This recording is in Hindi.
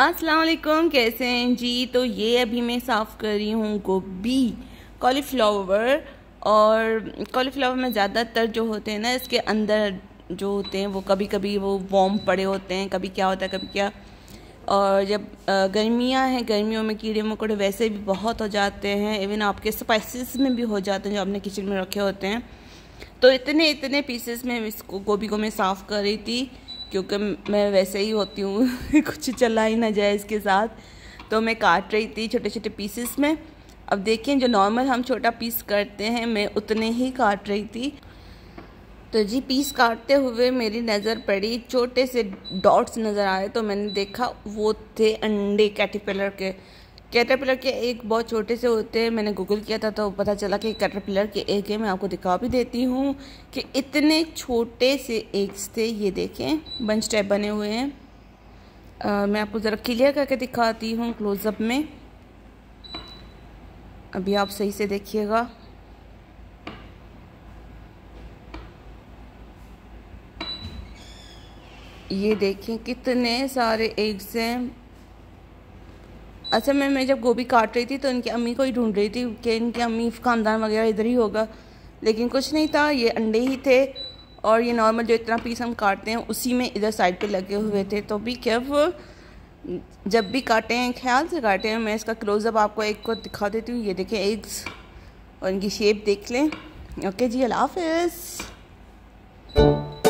असलकुम कैसे हैं जी तो ये अभी मैं साफ़ कर रही हूँ गोभी कॉलीफ्लावर और कॉलीफ्लावर में ज़्यादातर जो होते हैं ना इसके अंदर जो होते हैं वो कभी कभी वो वॉम पड़े होते हैं कभी क्या होता है कभी क्या और जब गर्मियाँ हैं गर्मियों में कीड़े मकोड़े वैसे भी बहुत हो जाते हैं इवन आपके स्पाइसिस में भी हो जाते हैं जो आपने किचन में रखे होते हैं तो इतने इतने पीसेस में इसको गोभी को मैं साफ़ कर रही थी क्योंकि मैं वैसे ही होती हूँ कुछ चला ही ना जाए इसके साथ तो मैं काट रही थी छोटे छोटे पीसेस में अब देखें जो नॉर्मल हम छोटा पीस करते हैं मैं उतने ही काट रही थी तो जी पीस काटते हुए मेरी नज़र पड़ी छोटे से डॉट्स नज़र आए तो मैंने देखा वो थे अंडे कैटीपलर के कैटरपिलर के एक बहुत छोटे से होते हैं मैंने गूगल किया था तो पता चला कि कैटरपिलर के एक है मैं आपको दिखा भी देती हूँ कि इतने छोटे से एग्स थे ये देखें बंच टाइप बने हुए हैं मैं आपको ज़रा क्लियर करके दिखाती हूँ क्लोज़अप में अभी आप सही से देखिएगा ये देखें कितने सारे एग्स हैं अच्छा मैं मैं जब गोभी काट रही थी तो इनकी अम्मी को ही ढूंढ रही थी कि इनके अम्मी खानदान वगैरह इधर ही होगा लेकिन कुछ नहीं था ये अंडे ही थे और ये नॉर्मल जो इतना पीस हम काटते हैं उसी में इधर साइड पे लगे हुए थे तो भी वो जब भी काटे हैं ख्याल से काटे हैं मैं इसका क्लोज़अप आपको एक को दिखा देती हूँ ये देखें एग्स और इनकी शेप देख लें ओके जी अलाफ़